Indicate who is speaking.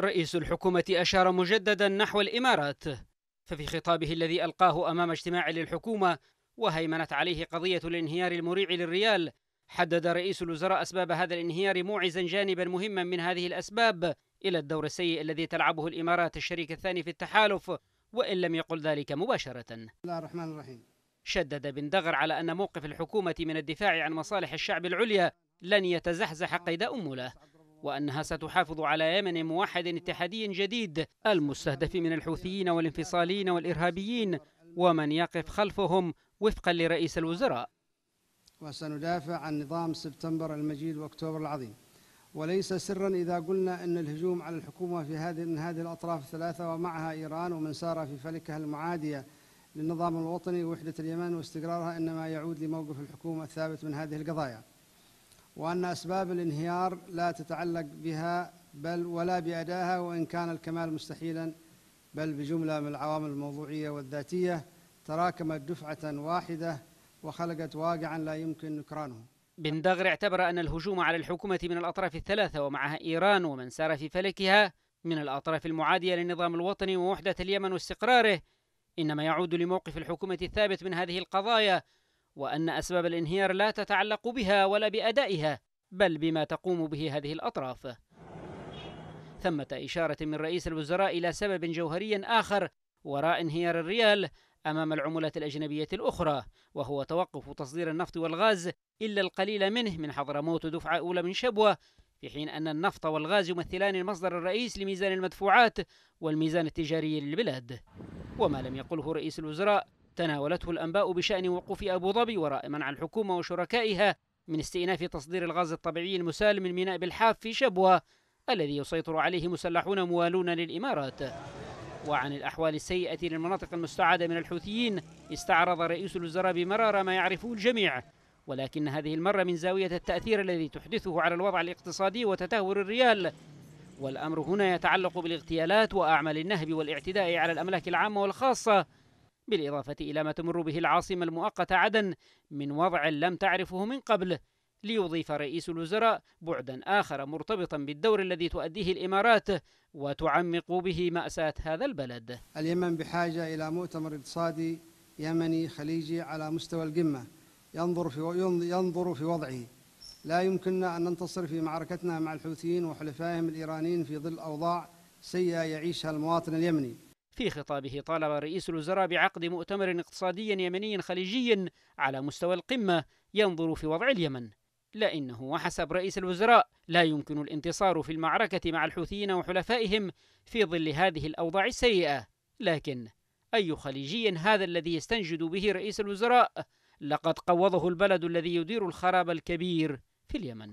Speaker 1: رئيس الحكومة أشار مجددا نحو الإمارات ففي خطابه الذي ألقاه أمام اجتماع للحكومة وهيمنت عليه قضية الانهيار المريع للريال حدد رئيس الوزراء أسباب هذا الانهيار موعزا جانبا مهما من هذه الأسباب إلى الدور السيء الذي تلعبه الإمارات الشريك الثاني في التحالف وإن لم يقل ذلك مباشرة بسم الله الرحمن الرحيم شدد بن دغر على أن موقف الحكومة من الدفاع عن مصالح الشعب العليا لن يتزحزح قيد أمله وأنها ستحافظ على يمن موحد اتحادي جديد المستهدف من الحوثيين والانفصاليين والإرهابيين ومن يقف خلفهم وفقا لرئيس الوزراء
Speaker 2: وسندافع عن نظام سبتمبر المجيد واكتوبر العظيم وليس سرا اذا قلنا ان الهجوم على الحكومه في هذه من هذه الاطراف الثلاثه ومعها ايران ومن سار في فلكها المعاديه للنظام الوطني ووحده اليمن واستقرارها انما يعود لموقف الحكومه الثابت من هذه القضايا وأن أسباب الانهيار لا تتعلق بها بل ولا بأداها وإن كان الكمال مستحيلا بل بجملة من العوامل الموضوعية والذاتية تراكمت دفعة واحدة وخلقت واقعا لا يمكن نكرانه
Speaker 1: بن دغر اعتبر أن الهجوم على الحكومة من الأطراف الثلاثة ومعها إيران ومن سار في فلكها من الأطراف المعادية للنظام الوطني ووحدة اليمن واستقراره إنما يعود لموقف الحكومة الثابت من هذه القضايا وأن أسباب الانهيار لا تتعلق بها ولا بأدائها بل بما تقوم به هذه الأطراف ثمة إشارة من رئيس الوزراء إلى سبب جوهري آخر وراء انهيار الريال أمام العملات الأجنبية الأخرى وهو توقف تصدير النفط والغاز إلا القليل منه من حضرموت دفعة أولى من شبوة في حين أن النفط والغاز يمثلان المصدر الرئيس لميزان المدفوعات والميزان التجاري للبلاد وما لم يقله رئيس الوزراء تناولته الأنباء بشأن وقوف أبو ظبي وراء منع الحكومة وشركائها من استئناف تصدير الغاز الطبيعي المسال من ميناء بالحاف في شبوة الذي يسيطر عليه مسلحون موالون للإمارات وعن الأحوال السيئة للمناطق المستعادة من الحوثيين استعرض رئيس الوزراء بمرارة ما يعرفه الجميع ولكن هذه المرة من زاوية التأثير الذي تحدثه على الوضع الاقتصادي وتدهور الريال والأمر هنا يتعلق بالاغتيالات وأعمال النهب والاعتداء على الأملاك العامة والخاصة بالإضافة إلى ما تمر به العاصمة المؤقتة عدن من وضع لم تعرفه من قبل ليضيف رئيس الوزراء بعدا آخر مرتبطا بالدور الذي تؤديه الإمارات وتعمق به مأساة هذا البلد
Speaker 2: اليمن بحاجة إلى مؤتمر اقتصادي يمني خليجي على مستوى القمة ينظر في, ينظر في وضعه لا يمكننا أن ننتصر في معركتنا مع الحوثيين وحلفائهم الإيرانيين في ظل أوضاع سيئة يعيشها المواطن اليمني
Speaker 1: في خطابه طالب رئيس الوزراء بعقد مؤتمر اقتصادي يمني خليجي على مستوى القمة ينظر في وضع اليمن لأنه وحسب رئيس الوزراء لا يمكن الانتصار في المعركة مع الحوثيين وحلفائهم في ظل هذه الأوضاع السيئة لكن أي خليجي هذا الذي يستنجد به رئيس الوزراء لقد قوضه البلد الذي يدير الخراب الكبير في اليمن